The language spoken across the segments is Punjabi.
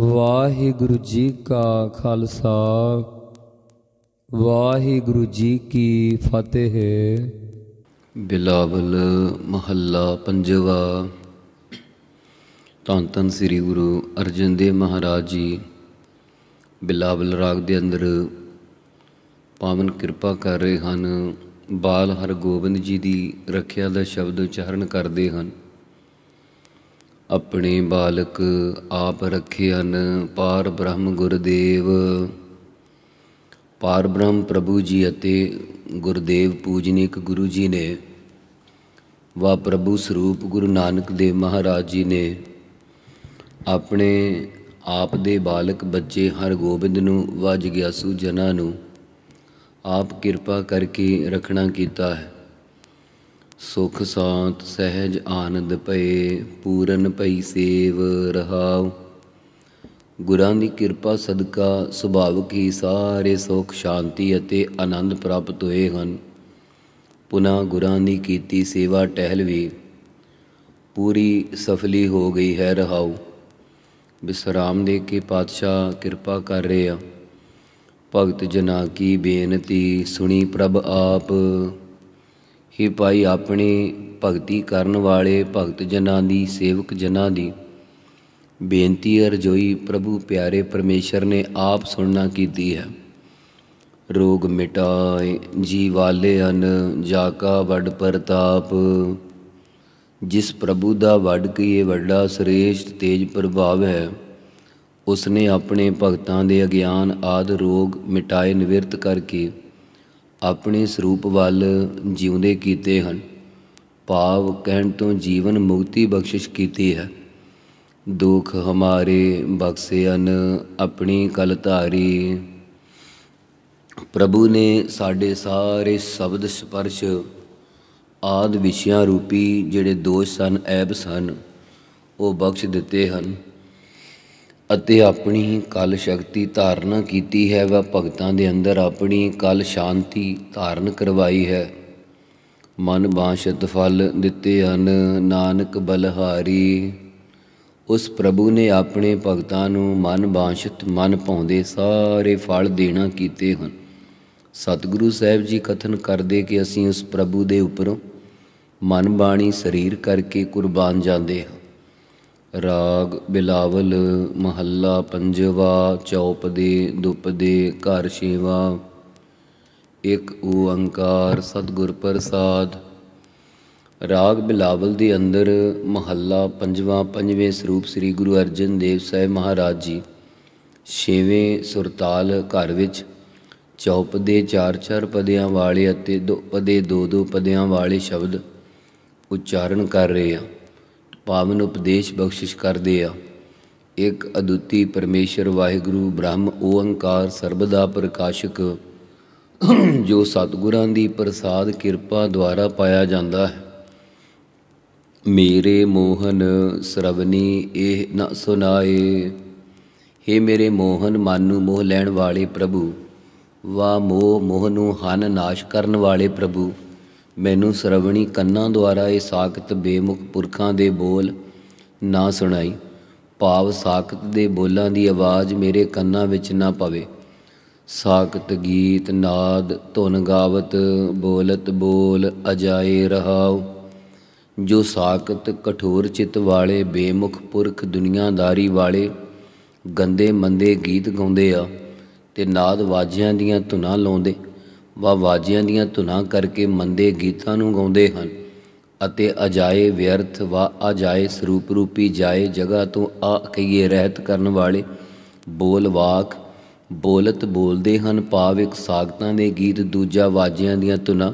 ਵਾਹਿਗੁਰੂ ਜੀ ਕਾ ਖਾਲਸਾ ਵਾਹਿਗੁਰੂ ਜੀ ਕੀ ਫਤਿਹ ਬਿਲਾਵਲ ਮਹੱਲਾ ਪੰਜਵਾ ਤਨ ਤਨ ਸ੍ਰੀ ਗੁਰੂ ਅਰਜਨ ਦੇਵ ਮਹਾਰਾਜ ਜੀ ਬਿਲਾਵਲ ਰਾਗ ਦੇ ਅੰਦਰ ਪਾਵਨ ਕਿਰਪਾ ਕਰ ਰਹੇ ਹਨ ਬਾਲ ਹਰ ਗੋਬਿੰਦ ਜੀ ਦੀ ਰੱਖਿਆ ਦਾ ਸ਼ਬਦ ਉਚਾਰਨ ਕਰਦੇ ਹਨ ਆਪਣੇ ਬਾਲਕ ਆਪ ਹਨ ਪਾਰ ਬ੍ਰਹਮ ਗੁਰਦੇਵ ਪਾਰ ਬ੍ਰਹਮ ਪ੍ਰਭੂ ਜੀ ਅਤੇ ਗੁਰਦੇਵ ਪੂਜਨੀਕ ਗੁਰੂ ਜੀ ਨੇ ਵਾ ਪ੍ਰਭੂ ਸਰੂਪ ਗੁਰੂ ਨਾਨਕ ਦੇਵ ਮਹਾਰਾਜ ਜੀ ਨੇ ਆਪਣੇ ਆਪ ਦੇ ਬਾਲਕ ਬੱਚੇ ਹਰ ਗੋਬਿੰਦ ਨੂੰ ਗਿਆ ਸੂ ਜਨਾਂ ਨੂੰ ਆਪ ਕਿਰਪਾ ਕਰਕੇ ਰੱਖਣਾ ਕੀਤਾ ਹੈ ਸੁਖ ਸਾਤ ਸਹਿਜ ਆਨੰਦ ਪਏ ਪੂਰਨ ਪਈ ਸੇਵ ਰਹਾਉ ਗੁਰਾਂ ਦੀ ਕਿਰਪਾ ਸਦਕਾ ਸੁਭਾਵਕ ਹੀ ਸਾਰੇ ਸੁਖ ਸ਼ਾਂਤੀ ਅਤੇ ਆਨੰਦ ਪ੍ਰਾਪਤ ਹੋਏ ਹਨ ਪੁਨਾ ਗੁਰਾਂ ਦੀ ਕੀਤੀ ਸੇਵਾ ਟਹਿਲ ਵੀ ਪੂਰੀ ਸਫਲੀ ਹੋ ਗਈ ਹੈ ਰਹਾਉ ਬਿਸਰਾਮ ਦੇ ਕੇ ਪਾਤਸ਼ਾਹ ਕਿਰਪਾ ਕਰ ਰਹੇ ਆ ਭਗਤ ਜਨਾ ਕੀ ਬੇਨਤੀ ਸੁਣੀ ਪ੍ਰਭ ਆਪ हे ਭਾਈ ਆਪਣੇ ਭਗਤੀ ਕਰਨ ਵਾਲੇ ਭਗਤ ਜਨਾਂ ਦੀ ਸੇਵਕ ਜਨਾਂ ਦੀ ਬੇਨਤੀ ਅਰਜੋਈ ਪ੍ਰਭੂ ਪਿਆਰੇ ਪਰਮੇਸ਼ਰ ਨੇ ਆਪ ਸੁਣਨਾ ਕੀਤੀ ਹੈ ਰੋਗ ਮਿਟਾਏ ਜੀਵਾਲੇ ਅਨ ਜਾਕਾ ਵੱਡ ਪ੍ਰਤਾਪ ਜਿਸ ਪ੍ਰਭੂ ਦਾ ਵੱਡ ਕੀ ਇਹ ਵੱਡਾ ਸ੍ਰੇਸ਼ਟ ਤੇਜ ਪ੍ਰਭਾਵ ਹੈ ਉਸ ਨੇ ਆਪਣੇ ਭਗਤਾਂ ਦੇ ਅਗਿਆਨ ਆਦ ਰੋਗ ਮਿਟਾਏ ਨਿਵਰਤ ਕਰਕੇ ਆਪਣੇ ਸਰੂਪ ਵੱਲ ਜਿਉਂਦੇ ਕੀਤੇ ਹਨ ਭਾਵ ਕਹਿਣ ਤੋਂ ਜੀਵਨ ਮੁਕਤੀ ਬਖਸ਼ਿਸ਼ ਕੀਤੀ ਹੈ ਦੁੱਖ ਹਮਾਰੇ ਬਖਸ਼ੇ ਅਨ ਆਪਣੀ ਕਲ ਧਾਰੀ ਪ੍ਰਭੂ ਨੇ ਸਾਡੇ ਸਾਰੇ ਸ਼ਬਦ ਸਪਰਸ਼ ਆਦ ਵਿਸ਼ਿਆਂ ਰੂਪੀ ਜਿਹੜੇ ਦੋਸ਼ ਸਨ ਐਬ ਸਨ ਉਹ ਬਖਸ਼ ਦਿੱਤੇ ਹਨ ਅਤੇ ਆਪਣੀ ਕਲ ਸ਼ਕਤੀ ਧਾਰਨਾ ਕੀਤੀ ਹੈ ਵਾ ਭਗਤਾਂ ਦੇ ਅੰਦਰ ਆਪਣੀ ਕਲ ਸ਼ਾਂਤੀ ਧਾਰਨ ਕਰਵਾਈ ਹੈ ਮਨ ਬਾਸ਼ਤ ਫਲ ਦਿੱਤੇ ਹਨ ਨਾਨਕ ਬਲਹਾਰੀ ਉਸ ਪ੍ਰਭੂ ਨੇ ਆਪਣੇ ਭਗਤਾਂ ਨੂੰ ਮਨ ਬਾਸ਼ਤ ਮਨ ਪਾਉਂਦੇ ਸਾਰੇ ਫਲ ਦੇਣਾ ਕੀਤੇ ਹਨ ਸਤਿਗੁਰੂ ਸਾਹਿਬ ਜੀ ਕਥਨ ਕਰਦੇ ਕਿ ਅਸੀਂ ਉਸ ਪ੍ਰਭੂ ਦੇ ਉੱਪਰੋਂ ਮਨ ਬਾਣੀ ਸਰੀਰ ਕਰਕੇ ਕੁਰਬਾਨ ਜਾਂਦੇ ਹਾਂ ਰਾਗ ਬਿਲਾਵਲ ਮਹੱਲਾ ਪੰਜਵਾ ਚੌਪਦੀ ਦੁਪਦੀ ਘਰ ਛੇਵਾ ਇੱਕ ਓੰਕਾਰ ਸਤਗੁਰ ਪ੍ਰਸਾਦ ਰਾਗ ਬਿਲਾਵਲ ਦੇ ਅੰਦਰ ਮਹੱਲਾ ਪੰਜਵਾ ਪੰਜਵੇਂ ਸਰੂਪ ਸ੍ਰੀ ਗੁਰੂ ਅਰਜਨ ਦੇਵ ਸਾਹਿਬ ਮਹਾਰਾਜ ਜੀ ਛੇਵੇਂ ਸੁਰਤਾਲ ਘਰ ਵਿੱਚ ਚੌਪਦੇ ਚਾਰ ਚਾਰ ਪਦਿਆਂ ਵਾਲੇ ਅਤੇ ਦੋ ਪਦੇ ਦੋ ਦੋ ਪਦਿਆਂ ਵਾਲੇ ਸ਼ਬਦ ਉਚਾਰਨ ਕਰ ਰਹੇ ਆ ਪਾਵਨ ਉਪਦੇਸ਼ ਬਖਸ਼ਿਸ਼ ਕਰਦੇ ਆ ਇੱਕ ਅਦੁੱਤੀ ਪਰਮੇਸ਼ਰ ਵਾਹਿਗੁਰੂ ਬ੍ਰਹਮ ਓੰਕਾਰ ਸਰਬਦਾ ਪ੍ਰਕਾਸ਼ਕ ਜੋ ਸਤਿਗੁਰਾਂ ਦੀ ਪ੍ਰਸਾਦ ਕਿਰਪਾ ਦੁਆਰਾ ਪਾਇਆ ਜਾਂਦਾ ਹੈ ਮੇਰੇ ਮੋਹਨ ਸਰਵਨੀ ਇਹ ਨ ਸੁਨਾਏ हे ਮੇਰੇ ਮੋਹਨ ਮਨ ਨੂੰ ਮੋਹ ਲੈਣ ਵਾਲੇ ਪ੍ਰਭੂ ਵਾ ਮੋਹ ਮੋਹ ਨੂੰ ਹਨ ਨਾਸ਼ ਕਰਨ ਵਾਲੇ ਪ੍ਰਭੂ ਮੈਨੂੰ ਸਰਵਣੀ ਕੰਨਾਂ ਦੁਆਰਾ ਇਹ ਸਾਖਤ ਬੇਮੁਖ ਪੁਰਖਾਂ ਦੇ ਬੋਲ ਨਾ ਸੁਣਾਈ ਭਾਵ ਸਾਖਤ ਦੇ ਬੋਲਾਂ ਦੀ ਆਵਾਜ਼ ਮੇਰੇ ਕੰਨਾਂ ਵਿੱਚ ਨਾ ਪਵੇ ਸਾਖਤ ਗੀਤ ਨਾਦ ਧੁਨ ਗਾਵਤ ਬੋਲਤ ਬੋਲ ਅਜਾਏ ਰਹਾਉ ਜੋ ਸਾਖਤ ਕਠੋਰ ਚਿਤ ਵਾਲੇ ਬੇਮੁਖ ਪੁਰਖ ਦੁਨੀਆਦਾਰੀ ਵਾਲੇ ਗੰਦੇ ਮੰਦੇ ਗੀਤ ਗਾਉਂਦੇ ਆ ਤੇ ਨਾਦ ਵਾਜਿਆਂ ਦੀਆਂ ਧੁਨਾਂ ਲਾਉਂਦੇ ਵਾ ਵਾਜਿਆਂ ਦੀਆਂ ਧੁਨਾਂ ਕਰਕੇ ਮੰਦੇ ਗੀਤਾਂ ਨੂੰ ਗਾਉਂਦੇ ਹਨ ਅਤੇ ਅਜਾਏ ਵਿਅਰਥ ਵਾ ਅਜਾਏ ਸਰੂਪ ਰੂਪੀ ਜਾਏ ਜਗ੍ਹਾ ਤੋਂ ਆ ਕਈਏ ਰਹਿਤ ਕਰਨ ਵਾਲੇ ਬੋਲ ਵਾਕ ਬੋਲਤ ਬੋਲਦੇ ਹਨ ਪਾਵਿਕ ਇੱਕ ਸਾਗਤਾਂ ਦੇ ਗੀਤ ਦੂਜਾ ਵਾਜਿਆਂ ਦੀਆਂ ਧੁਨਾਂ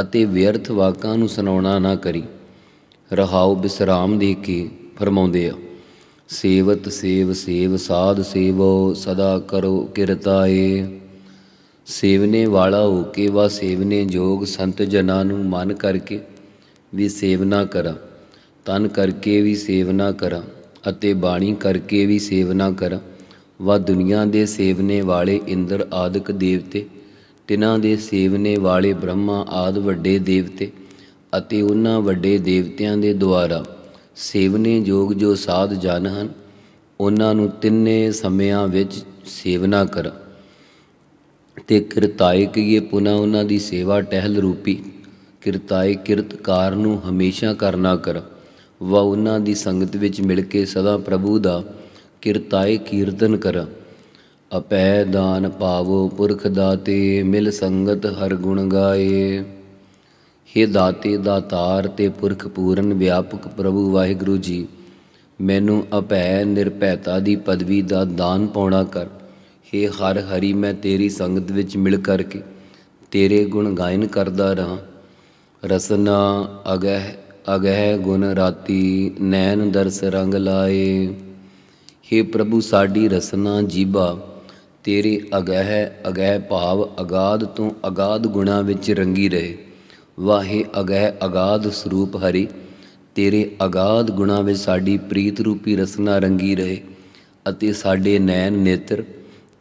ਅਤੇ ਵਿਅਰਥ ਵਾਕਾਂ ਨੂੰ ਸੁਣਾਉਣਾ ਨਾ ਕਰੀ ਰਹਾਉ ਬਿਸਰਾਮ ਦੇ ਕੇ ਫਰਮਾਉਂਦੇ ਆ ਸੇਵਤ ਸੇਵ ਸੇਵ ਸਾਧ ਸੇਵੋ ਸਦਾ ਕਰੋ ਕਿਰਤਾਏ ਸੇਵਨੇ ਵਾਲਾ ਹੋ ਕੇ ਵਾ ਸੇਵਨੇ ਜੋਗ ਸੰਤ ਜਨਾਂ ਨੂੰ ਮਨ ਕਰਕੇ ਵੀ ਸੇਵਨਾ ਕਰਾਂ ਤਨ ਕਰਕੇ ਵੀ ਸੇਵਨਾ ਕਰਾਂ ਅਤੇ ਬਾਣੀ ਕਰਕੇ ਵੀ ਸੇਵਨਾ ਕਰਾਂ ਵਾ ਦੁਨੀਆ ਦੇ ਸੇਵਨੇ ਵਾਲੇ ਇੰਦਰ ਆਦਿਕ ਦੇਵਤੇ ਤਿਨਾਂ ਦੇ ਸੇਵਨੇ ਵਾਲੇ ਬ੍ਰਹਮਾ ਆਦ ਵੱਡੇ ਦੇਵਤੇ ਅਤੇ ਉਹਨਾਂ ਵੱਡੇ ਦੇਵਤਿਆਂ ਦੇ ਦੁਆਰਾ ਸੇਵਨੇ ਯੋਗ ਜੋ ਸਾਧ ਜਨ ਹਨ ਉਹਨਾਂ ਨੂੰ ਤਿੰਨੇ ਸਮਿਆਂ ਵਿੱਚ ਸੇਵਨਾ ਕਰਾਂ ਤੇ ਕਿਰਤਾਏ ਕੀਏ ਪੁਨਾ ਉਹਨਾਂ ਦੀ ਸੇਵਾ ਟਹਿਲ ਰੂਪੀ ਕਿਰਤਾਏ ਕਿਰਤਕਾਰ ਨੂੰ ਹਮੇਸ਼ਾ ਕਰਨਾ ਕਰ ਵਾ ਉਹਨਾਂ ਦੀ ਸੰਗਤ ਵਿੱਚ ਮਿਲ ਕੇ ਸਦਾ ਪ੍ਰਭੂ ਦਾ ਕਿਰਤਾਏ ਕੀਰਤਨ ਕਰ ਅਪੈ ਦਾਨ ਪਾਵੋ ਪੁਰਖ ਦਾਤੇ ਮਿਲ ਸੰਗਤ ਹਰ ਗੁਣ ਗਾਏ हे ਦਾਤੇ ਦਾਤਾਰ ਤੇ ਪੁਰਖ ਪੂਰਨ ਵਿਆਪਕ ਪ੍ਰਭੂ ਵਾਹਿਗੁਰੂ ਜੀ ਮੈਨੂੰ ਅਪੈ ਨਿਰਭੈਤਾ ਦੀ ਪਦਵੀ ਦਾ ਦਾਨ ਪਾਉਣਾ ਕਰ ਹੇ ਹਰ ਹਰੀ ਮੈਂ ਤੇਰੀ ਸੰਗਤ ਵਿੱਚ ਮਿਲ ਕਰਕੇ ਤੇਰੇ ਗੁਣ ਗਾਇਨ ਕਰਦਾ ਰਹਾ ਰਸਨਾ ਅਗਹਿ ਅਗਹਿ ਗੁਣ ਰਾਤੀ ਨੈਣ ਦਰਸ ਰੰਗ ਲਾਏ ਹੇ ਪ੍ਰਭੂ ਸਾਡੀ ਰਸਨਾ ਜੀਬਾ ਤੇਰੇ ਅਗਹਿ ਅਗਹਿ ਭਾਵ ਅਗਾਦ ਤੋਂ ਅਗਾਦ ਗੁਣਾ ਵਿੱਚ ਰੰਗੀ ਰਹੇ ਵਾਹੇ ਅਗਹਿ ਅਗਾਦ ਸਰੂਪ ਹਰੀ ਤੇਰੇ ਅਗਾਦ ਗੁਣਾ ਵਿੱਚ ਸਾਡੀ ਪ੍ਰੀਤ ਰੂਪੀ ਰਸਨਾ ਰੰਗੀ ਰਹੇ ਅਤੇ ਸਾਡੇ ਨੈਣ ਨੇਤਰ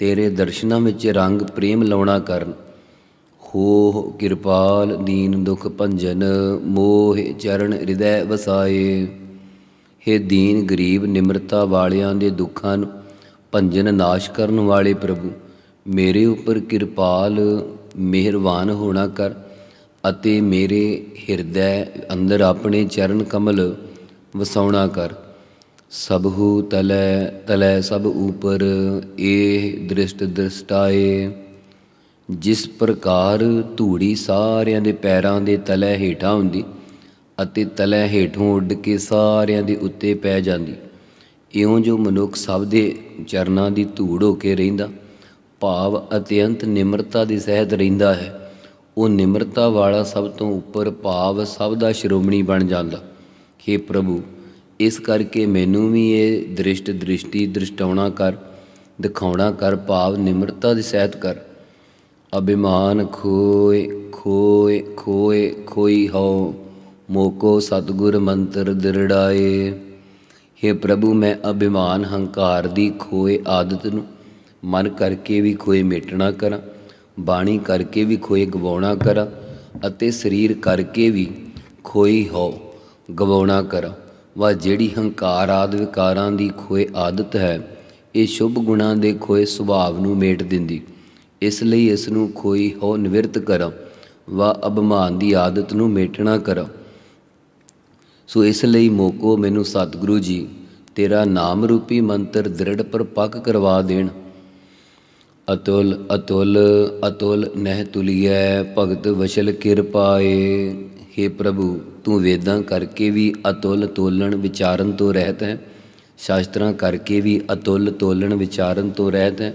ਤੇਰੇ ਦਰਸ਼ਨਾਂ ਵਿੱਚ ਰੰਗ ਪ੍ਰੇਮ ਲਾਉਣਾ ਕਰਨ ਹੋ ਕਿਰਪਾਲ ਦੀਨ ਦੁਖ ਭੰਜਨ ਮੋਹ ਚਰਨ ਹਿਰਦੈ ਵਸਾਏ हे ਦੀਨ ਗਰੀਬ ਨਿਮਰਤਾ ਵਾਲਿਆਂ ਦੇ ਦੁੱਖਾਂ ਨੂੰ ਭੰਜਨ ਨਾਸ਼ ਕਰਨ ਵਾਲੇ ਪ੍ਰਭੂ ਮੇਰੇ ਉੱਪਰ ਕਿਰਪਾਲ ਮਿਹਰਬਾਨ ਹੋਣਾ ਕਰ ਅਤੇ ਮੇਰੇ ਹਿਰਦੈ ਅੰਦਰ ਆਪਣੇ ਚਰਨ ਕਮਲ ਵਸਾਉਣਾ ਕਰ ਸਭਹੂ ਤਲੈ ਤਲੈ ਸਭ ਉਪਰ ਏ ਦ੍ਰਿਸ਼ਟ ਦ੍ਰਿਸ਼ਟਾਏ ਜਿਸ ਪ੍ਰਕਾਰ ਧੂੜੀ ਸਾਰਿਆਂ ਦੇ ਪੈਰਾਂ ਦੇ ਤਲੈ ਹੇਠਾਂ ਹੁੰਦੀ ਅਤੇ ਤਲੈ ਹੇਠੋਂ ਉੱਡ ਕੇ ਸਾਰਿਆਂ ਦੇ ਉੱਤੇ ਪੈ ਜਾਂਦੀ ਇਉਂ ਜੋ ਮਨੁੱਖ ਸਭ ਦੇ ਚਰਨਾਂ ਦੀ ਧੂੜ ਹੋ ਕੇ ਰਹਿੰਦਾ ਭਾਵ ਅਤਿਅੰਤ ਨਿਮਰਤਾ ਦੀ ਸਹਿਤ ਰਹਿੰਦਾ ਹੈ ਉਹ ਨਿਮਰਤਾ ਵਾਲਾ ਸਭ ਤੋਂ ਉੱਪਰ ਭਾਵ ਸਭ ਦਾ ਸ਼੍ਰੋਮਣੀ ਬਣ ਜਾਂਦਾ हे ਪ੍ਰਭੂ ਇਸ ਕਰਕੇ ਮੈਨੂੰ ਵੀ ਇਹ ਦ੍ਰਿਸ਼ਟ ਦ੍ਰਿਸ਼ਟੀ ਦ੍ਰਿਸ਼ਟਾਉਣਾ ਕਰ ਦਿਖਾਉਣਾ ਕਰ ਭਾਵ ਨਿਮਰਤਾ ਦੇ ਸਹਿਤ ਕਰ ਅਭਿਮਾਨ ਖੋਏ ਖੋਏ ਖੋਏ ਖੋਈ ਹੋ ਮੋਕੋ ਸਤਗੁਰ ਮੰਤਰ ਦਿਰੜਾਏ हे ਪ੍ਰਭੂ ਮੈਂ ਅਭਿਮਾਨ ਹੰਕਾਰ ਦੀ ਖੋਏ ਆਦਤ ਨੂੰ ਮਨ ਕਰਕੇ ਵੀ ਖੋਏ ਮੇਟਣਾ ਕਰਾਂ ਬਾਣੀ ਕਰਕੇ ਵੀ ਖੋਏ ਗਵਾਉਣਾ ਕਰਾਂ ਅਤੇ ਸਰੀਰ ਕਰਕੇ ਵੀ ਖੋਈ ਹੋ ਗਵਾਉਣਾ ਕਰਾਂ ਵਾ ਜਿਹੜੀ ਹੰਕਾਰ ਆਦ ਵਿਕਾਰਾਂ ਦੀ ਖੋਏ ਆਦਤ ਹੈ ਇਹ ਸ਼ੁਭ ਗੁਣਾਂ ਦੇ ਖੋਏ ਸੁਭਾਵ ਨੂੰ ਮੇਟ ਦਿੰਦੀ ਇਸ ਲਈ ਇਸ ਨੂੰ ਖੋਈ ਹੋ ਨਿਵਰਤ ਕਰ ਵਾ ਅਭਮਾਨ ਦੀ ਆਦਤ ਨੂੰ ਮੇਟਣਾ ਕਰ ਸੋ ਇਸ ਲਈ ਮੋਕੋ ਮੈਨੂੰ ਸਤਿਗੁਰੂ ਜੀ ਤੇਰਾ ਨਾਮ ਰੂਪੀ ਮੰਤਰ ਦ੍ਰਿੜ ਪਰਪੱਕ ਕਰਵਾ ਦੇਣ ਅਤੁਲ ਅਤੁਲ ਅਤੁਲ ਨਹਿ ਤੁਲਿਐ ਭਗਤ ਵਸ਼ਲ ਕਿਰਪਾਏ हे ਪ੍ਰਭੂ ਤੂੰ ਵੇਦਾਂ ਕਰਕੇ ਵੀ ਅਤੁੱਲ ਤੋਲਣ ਵਿਚਾਰਨ ਤੋਂ ਰਹਿਤ ਹੈ ਸ਼ਾਸਤਰਾਂ ਕਰਕੇ ਵੀ ਅਤੁੱਲ ਤੋਲਣ ਵਿਚਾਰਨ ਤੋਂ ਰਹਿਤ ਹੈ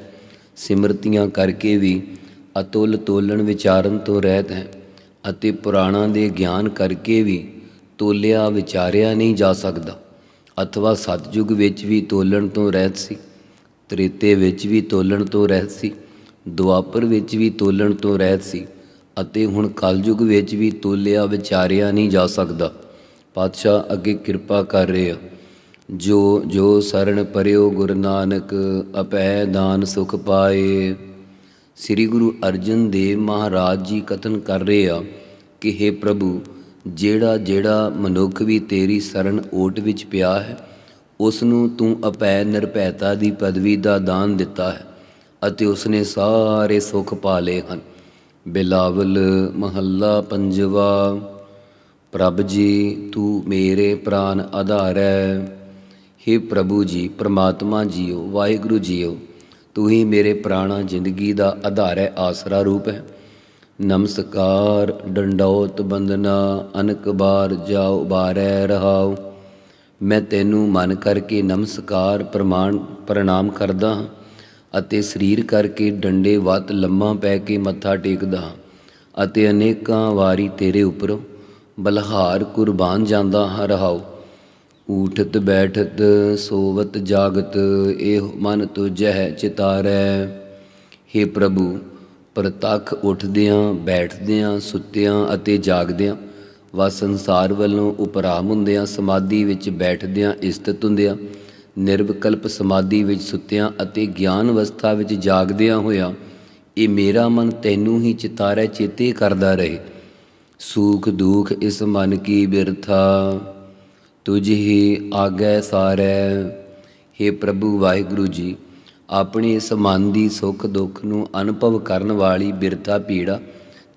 ਸਿਮਰਤੀਆਂ ਕਰਕੇ ਵੀ ਅਤੁੱਲ ਤੋਲਣ ਵਿਚਾਰਨ ਤੋਂ ਰਹਿਤ ਹੈ ਅਤੇ ਪੁਰਾਣਾ ਦੇ ਗਿਆਨ ਕਰਕੇ ਵੀ ਤੋਲਿਆ ਵਿਚਾਰਿਆ ਨਹੀਂ ਜਾ ਸਕਦਾ ਅਥਵਾ ਸਤਜੁਗ ਵਿੱਚ ਵੀ ਤੋਲਣ ਤੋਂ ਰਹਿਤ ਸੀ ਤ੍ਰੇਤੇ ਵਿੱਚ ਵੀ ਤੋਲਣ ਤੋਂ ਰਹਿਤ ਸੀ ਦੁਆਪਰ ਵਿੱਚ ਵੀ ਤੋਲਣ ਤੋਂ ਰਹਿਤ ਸੀ ਅਤੇ ਹੁਣ ਕਲਯੁਗ ਵਿੱਚ ਵੀ ਤੋਲਿਆ ਵਿਚਾਰਿਆ ਨਹੀਂ ਜਾ ਸਕਦਾ ਪਾਤਸ਼ਾਹ ਅੱਗੇ ਕਿਰਪਾ ਕਰ ਰਹੇ ਆ ਜੋ ਜੋ ਸਰਣ ਪਰਿਓ ਗੁਰੂ ਨਾਨਕ ਅਪੈ ਦਾਨ ਸੁਖ ਪਾਏ ਸ੍ਰੀ ਗੁਰੂ ਅਰਜਨ ਦੇਵ ਮਹਾਰਾਜ ਜੀ ਕਥਨ ਕਰ ਰਹੇ ਆ ਕਿ हे ਪ੍ਰਭੂ ਜਿਹੜਾ ਜਿਹੜਾ ਮਨੁੱਖ ਵੀ ਤੇਰੀ ਸਰਣ ਓਟ ਵਿੱਚ ਪਿਆ ਹੈ ਉਸ ਨੂੰ ਤੂੰ ਅਪੈ ਨਿਰਭੈਤਾ ਦੀ ਪਦਵੀ ਦਾ ਦਾਨ ਦਿੱਤਾ ਹੈ ਅਤੇ ਉਸਨੇ ਸਾਰੇ ਸੁਖ ਪਾ ਲਏ ਹਨ ਬਿਲਾਵਲ ਮਹੱਲਾ ਪੰਜਵਾ ਪ੍ਰਭ ਜੀ ਤੂੰ ਮੇਰੇ ਪ੍ਰਾਨ ਆਧਾਰ ਹੈ हे ਪ੍ਰਭੂ ਜੀ ਪ੍ਰਮਾਤਮਾ ਜੀਓ ਵਾਹਿਗੁਰੂ ਜੀਓ ਤੂੰ ਹੀ ਮੇਰੇ ਪ੍ਰਾਣਾ ਜ਼ਿੰਦਗੀ ਦਾ ਆਧਾਰ ਹੈ ਆਸਰਾ ਰੂਪ ਹੈ ਨਮਸਕਾਰ ਡੰਡੌਤ ਬੰਦਨਾ ਅਨਕ ਬਾਰ ਜਾਉ ਬਾਰੈ ਰਹਾਉ ਮੈਂ ਤੈਨੂੰ ਮਨ ਕਰਕੇ ਨਮਸਕਾਰ ਪ੍ਰਮਾਣ ਪ੍ਰਣਾਮ ਕਰਦਾ ਹਾਂ ਅਤੇ ਸਰੀਰ ਕਰਕੇ ਡੰਡੇ ਵੱਤ ਲੰਮਾ ਪੈ ਕੇ ਮੱਥਾ ਟੇਕਦਾ ਅਤੇ ਅਨੇਕਾਂ ਵਾਰੀ ਤੇਰੇ ਉੱਪਰ ਬਲਹਾਰ ਕੁਰਬਾਨ ਜਾਂਦਾ ਹਾਂ ਰਹਾਉ ਉਠਤ ਬੈਠਤ ਸੋਵਤ ਜਾਗਤ ਇਹ ਮਨ ਜਹ ਚਿਤਾਰੈ हे ਪ੍ਰਭੂ ਪ੍ਰਤੱਖ ਉੱਠਦਿਆਂ ਬੈਠਦਿਆਂ ਸੁੱਤਿਆਂ ਅਤੇ ਜਾਗਦਿਆਂ ਵਾ ਸੰਸਾਰ ਵੱਲੋਂ ਉਪਰਾਮ ਹੁੰਦਿਆਂ ਸਮਾਧੀ ਵਿੱਚ ਬੈਠਦਿਆਂ ਇਸਤਤ ਹੁੰਦਿਆਂ ਨਿਰਵਿਕਲਪ ਸਮਾਧੀ ਵਿੱਚ ਸੁੱਤਿਆਂ ਅਤੇ ਗਿਆਨ ਅਵਸਥਾ ਵਿੱਚ ਜਾਗਦਿਆਂ ਹੋਇਆਂ ਇਹ ਮੇਰਾ ਮਨ ਤੈਨੂੰ ਹੀ ਚਿਤਾਰੇ ਚੇਤੇ ਕਰਦਾ ਰਹੇ ਸੂਖ ਦੁਖ ਇਸ ਮਨ ਕੀ ਬਿਰਥਾ ਤੁਝ ਹੀ ਆਗੇ ਸਾਰੇ हे ਪ੍ਰਭੂ ਵਾਹਿਗੁਰੂ ਜੀ ਆਪਣੇ ਇਸ ਮਨ ਦੀ ਸੁਖ ਦੁੱਖ ਨੂੰ ਅਨੁਭਵ ਕਰਨ ਵਾਲੀ ਬਿਰਥਾ ਪੀੜਾ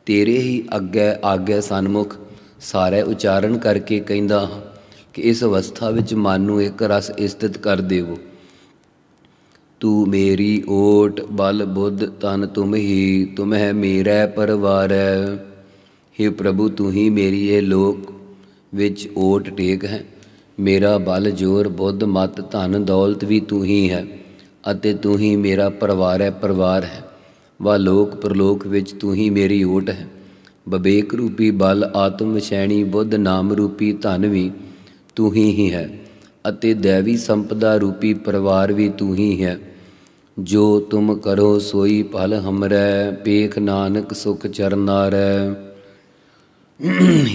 ਤੇਰੇ ਹੀ ਅੱਗੇ ਆਗੇ ਸਨਮੁਖ ਸਾਰੇ ਉਚਾਰਨ ਕਰਕੇ ਕਹਿੰਦਾ ਹਾਂ ਕਿ ਇਸ ਅਵਸਥਾ ਵਿੱਚ ਮਨ ਨੂੰ ਇੱਕ ਰਸ ਇਸਤਿਤ ਕਰ ਦੇਵੋ ਤੂੰ ਮੇਰੀ ਓਟ ਬਲ ਬੁੱਧ ਤਨ ਤੁਮ ਹੀ ਤੁਮ ਹੈ ਮੇਰਾ ਪਰਵਾਰ ਹੈ हे ਪ੍ਰਭੂ ਤੂੰ ਹੀ ਮੇਰੀ ਇਹ ਲੋਕ ਵਿੱਚ ओट टेक ਹੈ ਮੇਰਾ ਬਲ ਜੋਰ ਬੁੱਧ ਮਤ ਧਨ ਦੌਲਤ ਵੀ ਤੂੰ ਹੀ ਹੈ ਅਤੇ ਤੂੰ ਹੀ ਮੇਰਾ परिवार ਹੈ परिवार ਹੈ ਵਾ ਲੋਕ परलोक ਵਿੱਚ ਤੂੰ ਹੀ ਮੇਰੀ ओट ਹੈ विवेक ਰੂਪੀ ਬਲ ਆਤਮ शैणी ਬੁੱਧ ਨਾਮ ਰੂਪੀ ਧਨ ਵੀ ਤੂੰ ਹੀ ਹੀ ਹੈ ਅਤੇ ਦੇਵੀ ਸੰਪਦਾ ਰੂਪੀ ਪਰਿਵਾਰ ਵੀ ਤੂੰ ਹੀ ਹੈ ਜੋ ਤੁਮ ਕਰੋ ਸੋਈ ਭਲ ਹਮਰੈ ਪੇਖ ਨਾਨਕ ਸੁਖ ਚਰਨਾਰੈ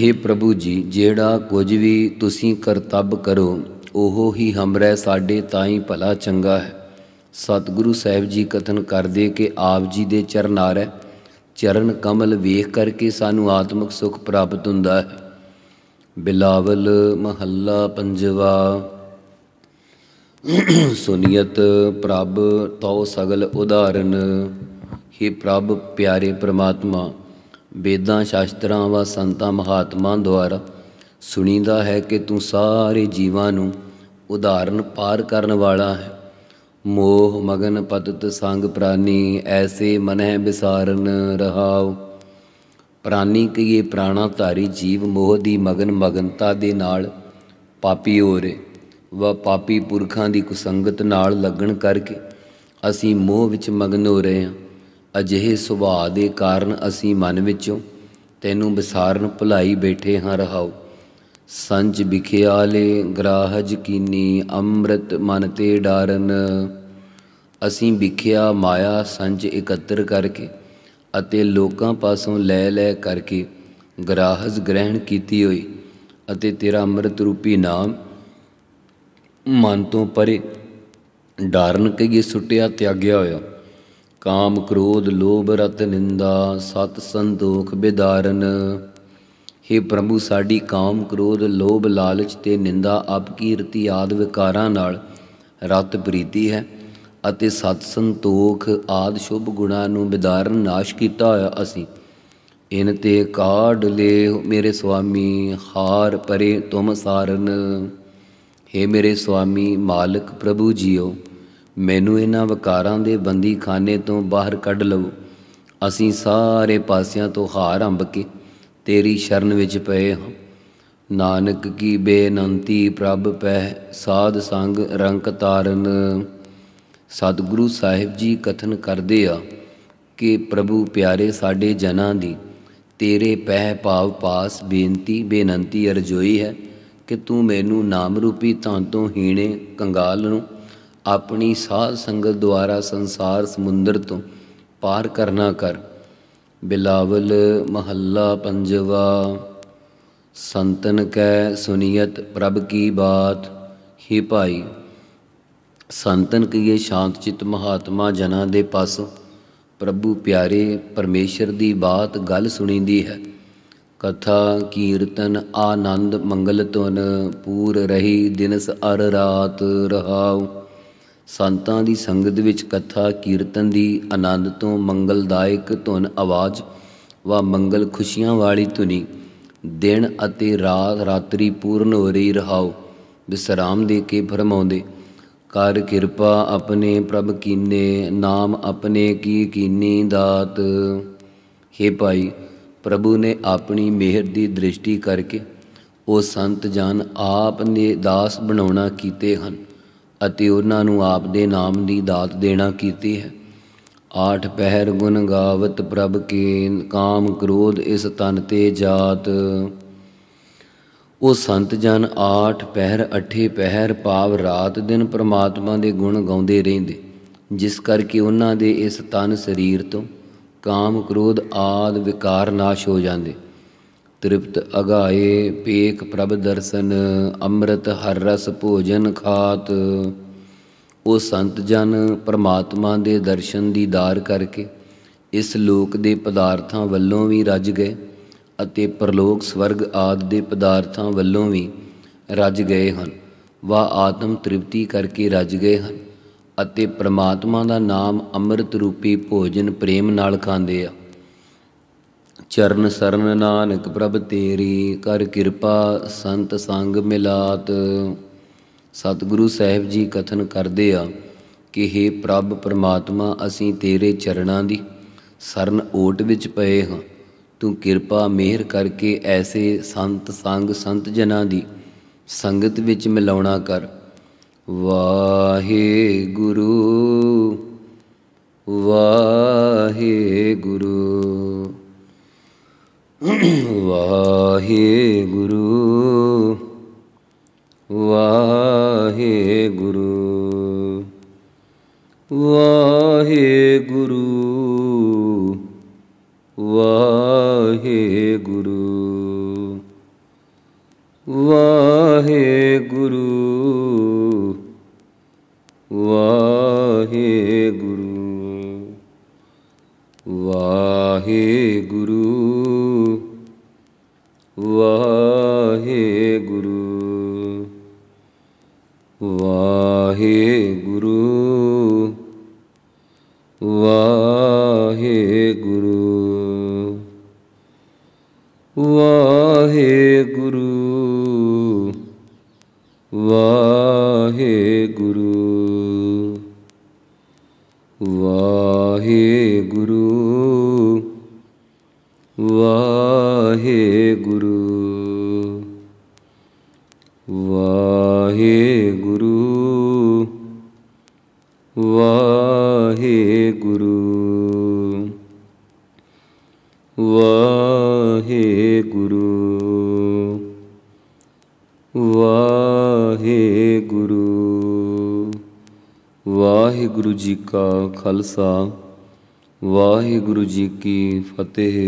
हे ਪ੍ਰਭੂ ਜੀ ਜਿਹੜਾ ਕੁਝ ਵੀ ਤੁਸੀਂ ਕਰਤੱਬ ਕਰੋ ਉਹ ਹੀ ਹਮਰੈ ਸਾਡੇ ਤਾਈਂ ਭਲਾ ਚੰਗਾ ਹੈ ਸਤਿਗੁਰੂ ਸਾਹਿਬ ਜੀ ਕਥਨ ਕਰਦੇ ਕਿ ਆਪ ਜੀ ਦੇ ਚਰਨਾਰੈ ਚਰਨ ਕਮਲ ਵੇਖ ਕਰਕੇ ਸਾਨੂੰ ਆਤਮਿਕ ਸੁਖ ਪ੍ਰਾਪਤ ਹੁੰਦਾ ਹੈ ਬਿਲਾਵਲ ਮਹੱਲਾ ਪੰਜਵਾ ਸੁਨੀਅਤ ਪ੍ਰਭ ਤਉ ਸਗਲ ਉਦਾਰਨ ਹੀ ਪ੍ਰਭ ਪਿਆਰੇ ਪ੍ਰਮਾਤਮਾ ਵੇਦਾਂ ਸ਼ਾਸਤਰਾਂ ਵਾ ਸੰਤਾਂ ਮਹਾਤਮਾਂ ਦੁਆਰਾ ਸੁਣੀਦਾ ਹੈ ਕਿ ਤੂੰ ਸਾਰੇ ਜੀਵਾਂ ਨੂੰ ਉਧਾਰਨ ਪਾਰ ਕਰਨ ਵਾਲਾ ਹੈ ਮੋਹ ਮਗਨ ਪਤਤ ਸੰਗ ਪ੍ਰਾਨੀ ਐਸੇ ਮਨਹਿ ਵਿਸਾਰਨ ਰਹਾਓ ਪ੍ਰਾਨੀ ਕਈਏ ਪ੍ਰਾਣਾ ਧਾਰੀ ਜੀਵ ਮੋਹ ਦੀ ਮਗਨ ਮਗਨਤਾ ਦੇ ਨਾਲ ਪਾਪੀ ਹੋ ਰੇ ਵਾ ਪਾਪੀ ਪੁਰਖਾਂ ਦੀ ਕੁਸੰਗਤ ਨਾਲ ਲੱਗਣ ਕਰਕੇ ਅਸੀਂ ਮੋਹ ਵਿੱਚ ਮਗਨ ਹੋ ਰਹੇ ਹਾਂ ਅਜਿਹੇ ਸੁਭਾਅ ਦੇ ਕਾਰਨ ਅਸੀਂ ਮਨ ਵਿੱਚੋਂ ਤੈਨੂੰ ਵਿਸਾਰਨ ਭੁਲਾਈ ਬੈਠੇ ਹਾਂ ਰਹਾਉ ਸੰਜ ਵਿਖਿਆਲੇ ਗ੍ਰਾਹਜ ਕੀਨੀ ਅੰਮ੍ਰਿਤ ਮਨ ਤੇ ਡਾਰਨ ਅਸੀਂ ਵਿਖਿਆ ਮਾਇਆ ਸੰਜ ਇਕੱਤਰ ਕਰਕੇ ਅਤੇ ਲੋਕਾਂ ਪਾਸੋਂ ਲੈ ਲੈ ਕਰਕੇ ਗਰਾਹਜ ਗ੍ਰਹਿਣ ਕੀਤੀ ਹੋਈ ਅਤੇ ਤੇਰਾ ਅੰਮ੍ਰਿਤ ਰੂਪੀ ਨਾਮ ਮਨ ਤੋਂ ਪਰੇ ਡਾਰਨ ਕਈਏ ਸੁੱਟਿਆ ਤਿਆਗਿਆ ਹੋਇਆ ਕਾਮ ਕ੍ਰੋਧ ਲੋਭ ਰਤ ਨਿੰਦਾ ਸਤ ਸੰਤੋਖ ਬਿਦਾਰਨ हे ਪ੍ਰਭੂ ਸਾਡੀ ਕਾਮ ਕ੍ਰੋਧ ਲੋਭ ਲਾਲਚ ਤੇ ਨਿੰਦਾ ਅਪਕੀਰਤੀ ਆਦ ਵਿਕਾਰਾਂ ਨਾਲ ਰਤ ਪ੍ਰੀਤੀ ਹੈ ਅਤੇ ਸਤ ਸੰਤੋਖ ਆਦ ਸ਼ੁਭ ਗੁਣਾ ਨੂੰ ਬਿਦਾਰਨ ਨਾਸ਼ ਕੀਤਾ ਹੋਇਆ ਅਸੀਂ ਇਨ ਤੇ ਕਾਢ ਲੇ ਮੇਰੇ ਸੁਆਮੀ ਹਾਰ ਪਰੇ ਤੁਮ ਸਾਰਨ हे ਮੇਰੇ ਸੁਆਮੀ ਮਾਲਕ ਪ੍ਰਭੂ ਜੀਓ ਮੈਨੂੰ ਇਹਨਾਂ ਵਕਾਰਾਂ ਦੇ ਬੰਦੀ ਖਾਨੇ ਤੋਂ ਬਾਹਰ ਕੱਢ ਲਵੋ ਅਸੀਂ ਸਾਰੇ ਪਾਸਿਆਂ ਤੋਂ ਹਾਰ ਅੰਬ ਕੇ ਤੇਰੀ ਸ਼ਰਨ ਵਿੱਚ ਪਏ ਹਾਂ ਨਾਨਕ ਕੀ ਬੇਨੰਤੀ ਪ੍ਰਭ ਪੈ ਸਾਧ ਸੰਗ ਰੰਗ ਤਾਰਨ ਸਤਿਗੁਰੂ ਸਾਹਿਬ ਜੀ ਕਥਨ ਕਰਦੇ ਆ ਕਿ ਪ੍ਰਭੂ ਪਿਆਰੇ ਸਾਡੇ ਜਨਾਂ ਦੀ ਤੇਰੇ ਪਹਿ ਭਾਵ ਪਾਸ ਬੇਨਤੀ ਬੇਨੰਤੀ ਅਰਜੋਈ ਹੈ ਕਿ ਤੂੰ ਮੈਨੂੰ ਨਾਮ ਰੂਪੀ ਧਨ ਤੋਂ ਹੀਣੇ ਕੰਗਾਲ ਨੂੰ ਆਪਣੀ ਸਾਧ ਸੰਗਤ ਦੁਆਰਾ ਸੰਸਾਰ ਸਮੁੰਦਰ ਤੋਂ ਪਾਰ ਕਰਨਾ ਕਰ ਬਿਲਾਵਲ ਮਹੱਲਾ ਪੰਜਵਾ ਸੰਤਨ ਕੈ ਸੁਨੀਤ ਪ੍ਰਭ ਕੀ ਬਾਤ ਹੀ ਭਾਈ ਸੰਤਨ ਕੀਏ ਸ਼ਾਂਤ ਚਿਤ ਮਹਾਤਮਾ ਜਨਾਂ ਦੇ ਪਾਸ ਪ੍ਰਭੂ ਪਿਆਰੇ ਪਰਮੇਸ਼ਰ ਦੀ ਬਾਤ ਗੱਲ ਸੁਣੀਂਦੀ ਹੈ ਕਥਾ ਕੀਰਤਨ ਆਨੰਦ ਮੰਗਲ ਤੁਨ ਪੂਰ ਰਹੀ ਦਿਨਸ ਅਰ ਰਾਤ ਰਹਾਉ ਸੰਤਾਂ ਦੀ ਸੰਗਤ ਵਿੱਚ ਕਥਾ ਕੀਰਤਨ ਦੀ ਆਨੰਦ ਤੋਂ ਮੰਗਲਦਾਇਕ ਧੁਨ ਆਵਾਜ਼ ਵਾ ਮੰਗਲ ਖੁਸ਼ੀਆਂ ਵਾਲੀ ਧੁਨੀ ਦਿਨ ਅਤੇ ਰਾਤ ਰਾਤਰੀ ਪੂਰਨ ਹੋ ਰਹੀ ਰਹਾਉ ਬਿਸਰਾਮ ਦੇ ਕੇ ਫਰਮਾਉਂਦੇ ਕਰ ਕਿਰਪਾ ਆਪਣੇ ਪ੍ਰਭ ਕੀਨੇ ਨਾਮ ਆਪਣੇ ਕੀ ਕੀਨੀ ਦਾਤ हे ਭਾਈ ਪ੍ਰਭੂ ਨੇ ਆਪਣੀ ਮਿਹਰ ਦੀ ਦ੍ਰਿਸ਼ਟੀ ਕਰਕੇ ਉਹ ਸੰਤ ਜਨ ਆਪ ਨੇ ਦਾਸ ਬਣਾਉਣਾ ਕੀਤੇ ਹਨ ਅਤੇ ਉਹਨਾਂ ਨੂੰ ਆਪ ਦੇ ਨਾਮ ਦੀ ਦਾਤ ਦੇਣਾ ਕੀਤੀ ਹੈ ਆਠ ਪਹਿਰ ਗੁਣ ਗਾਵਤ ਪ੍ਰਭ ਕੀਨ ਕਾਮ ਕ੍ਰੋਧ ਇਸ ਤਨ ਤੇ ਜਾਤ ਉਹ ਸੰਤ ਜਨ ਆਠ ਪਹਿਰ ਅਠੇ ਪਹਿਰ ਪਾਵ ਰਾਤ ਦਿਨ ਪ੍ਰਮਾਤਮਾ ਦੇ ਗੁਣ ਗਾਉਂਦੇ ਰਹਿੰਦੇ ਜਿਸ ਕਰਕੇ ਉਹਨਾਂ ਦੇ ਇਸ ਤਨ ਸਰੀਰ ਤੋਂ ਕਾਮ ਕ੍ਰੋਧ ਆਦ ਵਿਕਾਰ ਨਾਸ਼ ਹੋ ਜਾਂਦੇ ਤ੍ਰਿਪਤ ਅਗਾਏ ਪੇਕ ਪ੍ਰਭ ਦਰਸ਼ਨ ਅੰਮ੍ਰਿਤ ਹਰ ਰਸ ਭੋਜਨ ਖਾਤ ਉਹ ਸੰਤ ਜਨ ਪ੍ਰਮਾਤਮਾ ਦੇ ਦਰਸ਼ਨ ਦੀਦਾਰ ਕਰਕੇ ਇਸ ਲੋਕ ਦੇ ਪਦਾਰਥਾਂ ਵੱਲੋਂ ਵੀ ਰੱਜ ਗਏ ਅਤੇ ਪਰਲੋਕ ਸਵਰਗ ਆਦ ਦੇ ਪਦਾਰਥਾਂ ਵੱਲੋਂ ਵੀ ਰੱਜ ਗਏ ਹਨ ਵਾ ਆਤਮ ਤ੍ਰਿਪਤੀ ਕਰਕੇ ਰੱਜ ਗਏ ਹਨ ਅਤੇ ਪ੍ਰਮਾਤਮਾ ਦਾ ਨਾਮ ਅੰਮ੍ਰਿਤ ਰੂਪੀ ਭੋਜਨ ਪ੍ਰੇਮ ਨਾਲ ਖਾਂਦੇ ਆ ਚਰਨ ਸਰਨ ਨਾਨਕ ਪ੍ਰਭ ਤੇਰੀ ਕਰ ਕਿਰਪਾ ਸੰਤ ਸੰਗ ਮਿਲਾਤ ਸਤਿਗੁਰੂ ਸਾਹਿਬ ਜੀ ਕਥਨ ਕਰਦੇ ਆ ਕਿ हे ਪ੍ਰਭ ਪ੍ਰਮਾਤਮਾ ਅਸੀਂ ਤੇਰੇ ਚਰਨਾਂ ਦੀ ਸਰਨ ਓਟ ਵਿੱਚ ਪਏ ਹਾਂ ਤੂੰ ਕਿਰਪਾ ਮਿਹਰ ਕਰਕੇ ਐਸੇ ਸੰਤ ਸੰਗ ਸੰਤ ਜਨਾਂ ਦੀ ਸੰਗਤ ਵਿੱਚ ਮਿਲਾਉਣਾ ਕਰ ਵਾਹੇ ਗੁਰੂ ਵਾਹੇ ਗੁਰੂ ਵਾਹੇ ਗੁਰੂ ਗੁਰੂ ਗੁਰੂ ਵਾਹਿਗੁਰੂ ਵਾਹਿਗੁਰੂ ਵਾਹਿਗੁਰੂ ਵਾਹਿਗੁਰੂ ਵਾਹਿਗੁਰੂ ਵਾਹਿਗੁਰੂ ਜੀ ਕਾ ਖਾਲਸਾ ਵਾਹਿਗੁਰੂ ਜੀ ਕੀ ਫਤਿਹ